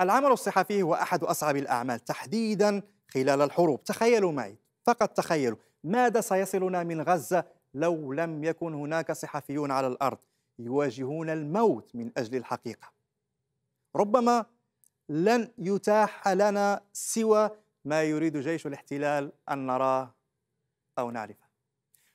العمل الصحفي هو أحد أصعب الأعمال تحديدا خلال الحروب تخيلوا معي فقط تخيلوا ماذا سيصلنا من غزة لو لم يكن هناك صحفيون على الأرض يواجهون الموت من أجل الحقيقة ربما لن يتاح لنا سوى ما يريد جيش الاحتلال أن نراه أو نعرفه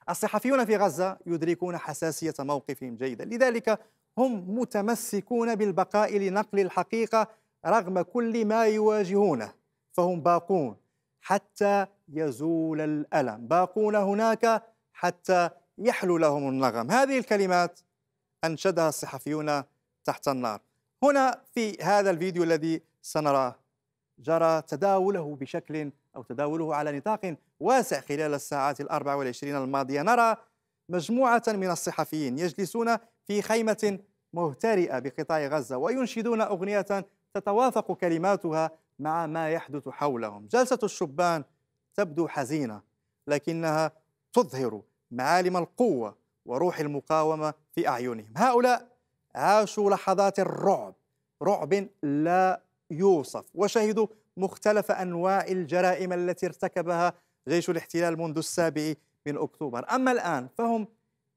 الصحفيون في غزة يدركون حساسية موقفهم جيدا لذلك هم متمسكون بالبقاء لنقل الحقيقة رغم كل ما يواجهونه فهم باقون حتى يزول الألم باقون هناك حتى يحلو لهم النغم هذه الكلمات أنشدها الصحفيون تحت النار هنا في هذا الفيديو الذي سنراه جرى تداوله بشكل أو تداوله على نطاق واسع خلال الساعات الأربع والعشرين الماضية نرى مجموعة من الصحفيين يجلسون في خيمة مهترئة بقطاع غزة وينشدون أغنية تتوافق كلماتها مع ما يحدث حولهم جلسة الشبان تبدو حزينة لكنها تظهر معالم القوة وروح المقاومة في أعينهم هؤلاء عاشوا لحظات الرعب رعب لا يوصف وشهدوا مختلف أنواع الجرائم التي ارتكبها جيش الاحتلال منذ السابع من أكتوبر أما الآن فهم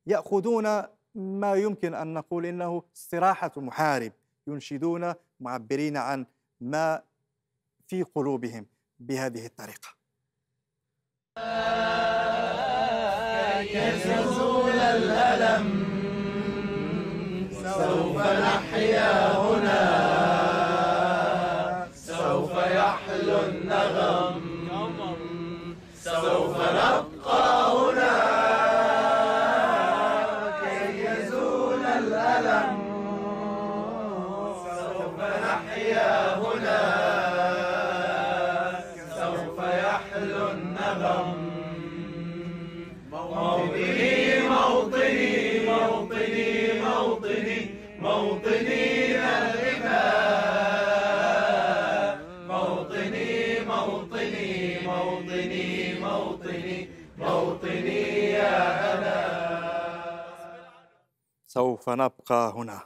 يأخذون ما يمكن أن نقول إنه استراحة محارب ينشدون معبرين عن ما في قلوبهم بهذه الطريقة يزول الألم سوف نحيا الألم سوف نحيا هنا سوف يحلو الندم موطني موطني موطني موطني موطني الإباء موطني موطني موطني موطني موطني يا أنا سوف نبقى هنا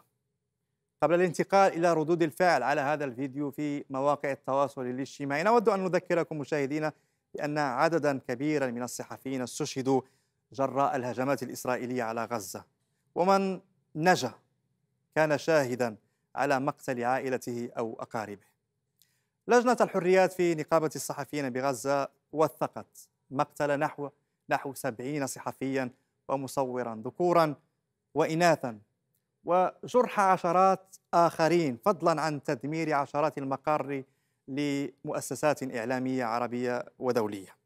قبل الانتقال إلى ردود الفعل على هذا الفيديو في مواقع التواصل الاجتماعي نود أن نذكركم مشاهدينا بأن عددا كبيرا من الصحفيين استشهدوا جراء الهجمات الإسرائيلية على غزة ومن نجا كان شاهدا على مقتل عائلته أو أقاربه لجنة الحريات في نقابة الصحفيين بغزة وثقت مقتل نحو نحو 70 صحفيا ومصورا ذكورا وإناثا وجرح عشرات آخرين فضلا عن تدمير عشرات المقر لمؤسسات إعلامية عربية ودولية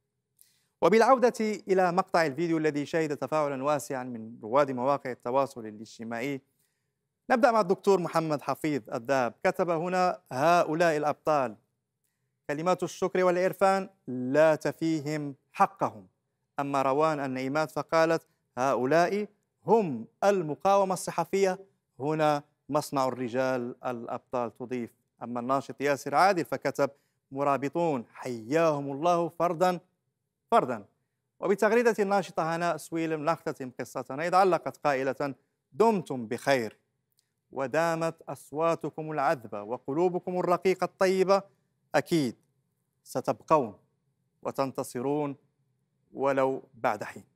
وبالعودة إلى مقطع الفيديو الذي شهد تفاعلا واسعا من رواد مواقع التواصل الاجتماعي نبدأ مع الدكتور محمد حفيظ الذهب كتب هنا هؤلاء الأبطال كلمات الشكر والإرفان لا تفيهم حقهم أما روان النعيمات فقالت هؤلاء هم المقاومة الصحفية هنا مصنع الرجال الأبطال تضيف أما الناشط ياسر عادل فكتب مرابطون حياهم الله فردا فردا وبتغريدة الناشطة هناء سويلم نختتم قصتنا إذ علقت قائلة دمتم بخير ودامت أصواتكم العذبة وقلوبكم الرقيقة الطيبة أكيد ستبقون وتنتصرون ولو بعد حين